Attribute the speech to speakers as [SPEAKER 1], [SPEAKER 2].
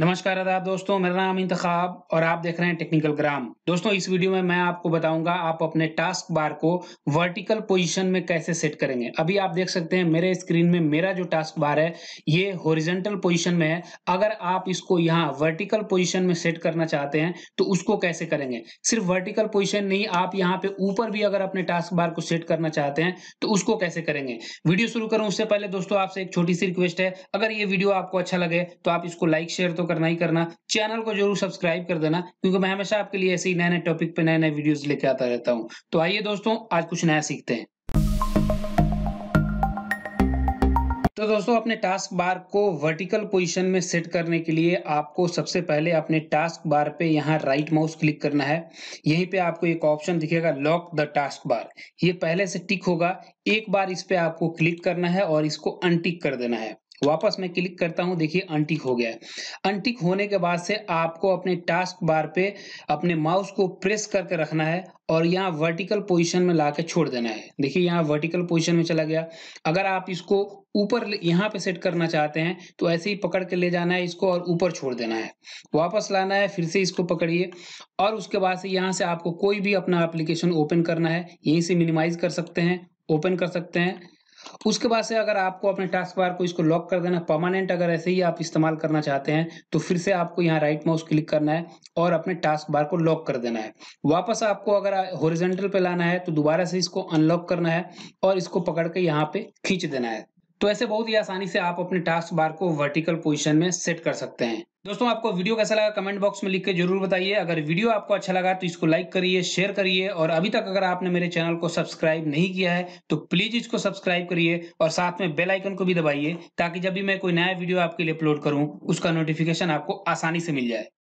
[SPEAKER 1] नमस्कार आदाब दोस्तों मेरा नाम इंतखाब और आप देख रहे हैं टेक्निकल ग्राम दोस्तों इस वीडियो में मैं आपको बताऊंगा आप अपने टास्क बार को वर्टिकल पोजीशन में कैसे सेट करेंगे अभी आप देख सकते हैं मेरे स्क्रीन में मेरा जो टास्क बार है ये होरिजेंटल पोजीशन में है अगर आप इसको यहाँ वर्टिकल पोजिशन में सेट करना चाहते हैं तो उसको कैसे करेंगे सिर्फ वर्टिकल पोजिशन नहीं आप यहाँ पे ऊपर भी अगर अपने टास्क बार को सेट करना चाहते हैं तो उसको कैसे करेंगे वीडियो शुरू करूँ उससे पहले दोस्तों आपसे एक छोटी सी रिक्वेस्ट है अगर ये वीडियो आपको अच्छा लगे तो आप इसको लाइक शेयर तो तो करना ही करना चैनल को जरूर सब्सक्राइब कर देना क्योंकि मैं हमेशा आपके लिए ऐसे ही नए नए टॉपिक पे नए नए वीडियोस लेके आता रहता हूँ तो आइए दोस्तों आज कुछ नया सीखते हैं तो दोस्तों अपने टास्क बार को वर्टिकल पोजीशन में सेट करने के लिए आपको सबसे पहले अपने टास्क बार पे यहाँ राइट माउस क्लिक करना है यहीं पे आपको एक ऑप्शन दिखेगा लॉक द टास्क बार ये पहले से टिक होगा एक बार इस पे आपको क्लिक करना है और इसको अनटिक कर देना है वापस मैं क्लिक करता हूं देखिए अनटिक हो गया है अनटिक होने के बाद से आपको अपने टास्क बार पे अपने माउस को प्रेस करके रखना है और यहाँ वर्टिकल पोजीशन में ला के छोड़ देना है देखिए यहाँ वर्टिकल पोजीशन में चला गया अगर आप इसको ऊपर यहाँ पे सेट करना चाहते हैं तो ऐसे ही पकड़ के ले जाना है इसको और ऊपर छोड़ देना है वापस लाना है फिर से इसको पकड़िए और उसके बाद से यहाँ से आपको कोई भी अपना एप्लीकेशन ओपन करना है यहीं से मिनिमाइज कर सकते हैं ओपन कर सकते हैं उसके बाद से अगर आपको अपने टास्क बार को इसको लॉक कर देना परमानेंट अगर ऐसे ही आप इस्तेमाल करना चाहते हैं तो फिर से आपको यहाँ राइट माउस क्लिक करना है और अपने टास्क बार को लॉक कर देना है वापस आपको अगर होरिजेंटल पे लाना है तो दोबारा से इसको अनलॉक करना है और इसको पकड़ के यहाँ पे खींच देना है तो ऐसे बहुत ही आसानी से आप अपने टास्क बार को वर्टिकल पोजिशन में सेट कर सकते हैं दोस्तों आपको वीडियो कैसा लगा कमेंट बॉक्स में लिख के जरूर बताइए अगर वीडियो आपको अच्छा लगा तो इसको लाइक करिए शेयर करिए और अभी तक अगर आपने मेरे चैनल को सब्सक्राइब नहीं किया है तो प्लीज इसको सब्सक्राइब करिए और साथ में बेल आइकन को भी दबाइए ताकि जब भी मैं कोई नया वीडियो आपके लिए अपलोड करूं उसका नोटिफिकेशन आपको आसानी से मिल जाए